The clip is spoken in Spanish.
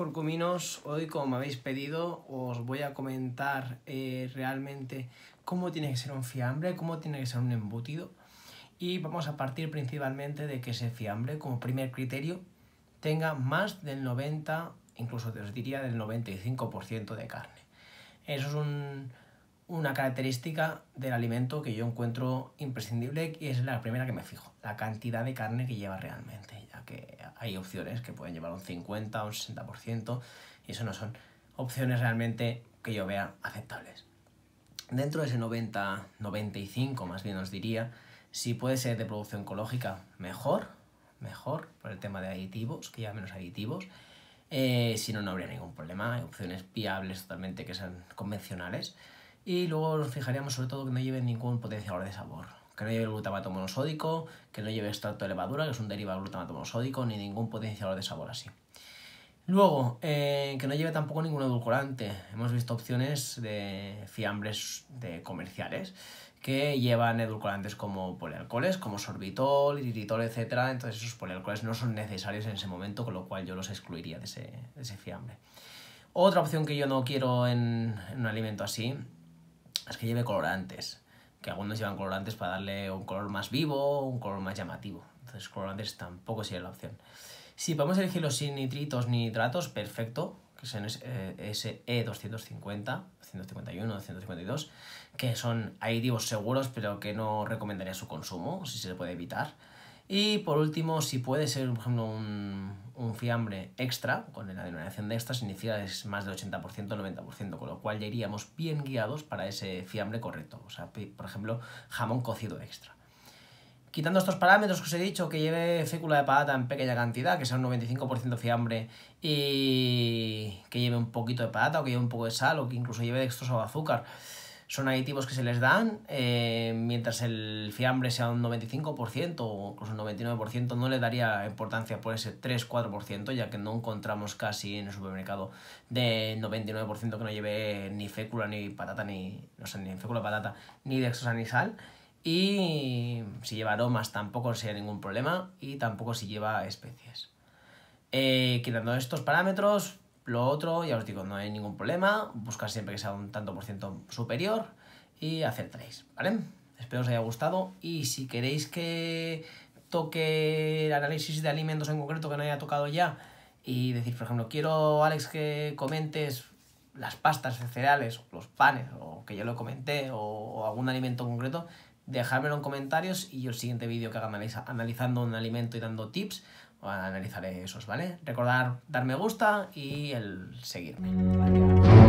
corcuminos, hoy como me habéis pedido, os voy a comentar eh, realmente cómo tiene que ser un fiambre, cómo tiene que ser un embutido. Y vamos a partir principalmente de que ese fiambre, como primer criterio, tenga más del 90, incluso os diría del 95% de carne. Eso es un, una característica del alimento que yo encuentro imprescindible y es la primera que me fijo, la cantidad de carne que lleva realmente, ya que hay opciones que pueden llevar un 50 o un 60% y eso no son opciones realmente que yo vea aceptables. Dentro de ese 90, 95 más bien os diría, si puede ser de producción ecológica, mejor, mejor, por el tema de aditivos, que ya menos aditivos, eh, si no, no habría ningún problema, hay opciones viables totalmente que sean convencionales. Y luego nos fijaríamos sobre todo que no lleve ningún potenciador de sabor. Que no lleve glutamato monosódico, que no lleve extracto de levadura, que es un derivado de glutamato monosódico, ni ningún potenciador de sabor así. Luego, eh, que no lleve tampoco ningún edulcorante. Hemos visto opciones de fiambres de comerciales que llevan edulcorantes como polialcoholes, como sorbitol, iritol, etc. Entonces esos polialcoholes no son necesarios en ese momento, con lo cual yo los excluiría de ese, fiambre. Otra opción que yo no quiero en un alimento así es que lleve colorantes, que algunos llevan colorantes para darle un color más vivo, un color más llamativo. Entonces colorantes tampoco sería la opción. Si podemos los sin nitritos ni nitratos, perfecto, que son SE250, 251, 252, que son aditivos seguros pero que no recomendaría su consumo, si se puede evitar. Y por último, si puede ser, por ejemplo, un, fiambre extra, con la denominación de extra significa es más del 80%, 90%, con lo cual ya iríamos bien guiados para ese fiambre correcto. O sea, por ejemplo, jamón cocido extra. Quitando estos parámetros que os he dicho, que lleve fécula de patata en pequeña cantidad, que sea un 95% fiambre y que lleve un poquito de patata o que lleve un poco de sal o que incluso lleve dextrosa o azúcar, son aditivos que se les dan, eh, mientras el fiambre sea un 95% o incluso un 99%, no le daría importancia por ese 3-4%, ya que no encontramos casi en el supermercado de 99% que no lleve ni fécula, ni patata, ni, no sé, ni fécula, patata, ni dextrosa, ni sal. Y si lleva aromas tampoco sería ningún problema y tampoco si lleva especies. Eh, quitando estos parámetros, lo otro, ya os digo, no hay ningún problema, buscar siempre que sea un tanto por ciento superior y hacer tres, ¿vale? Espero os haya gustado y si queréis que toque el análisis de alimentos en concreto que no haya tocado ya y decir, por ejemplo, quiero, Alex, que comentes las pastas cereales, los panes, o que yo lo comenté, o, algún alimento concreto, dejármelo en comentarios y el siguiente vídeo que haga analiza, analizando un alimento y dando tips, analizaré esos, ¿vale? Recordar dar me gusta y el seguirme.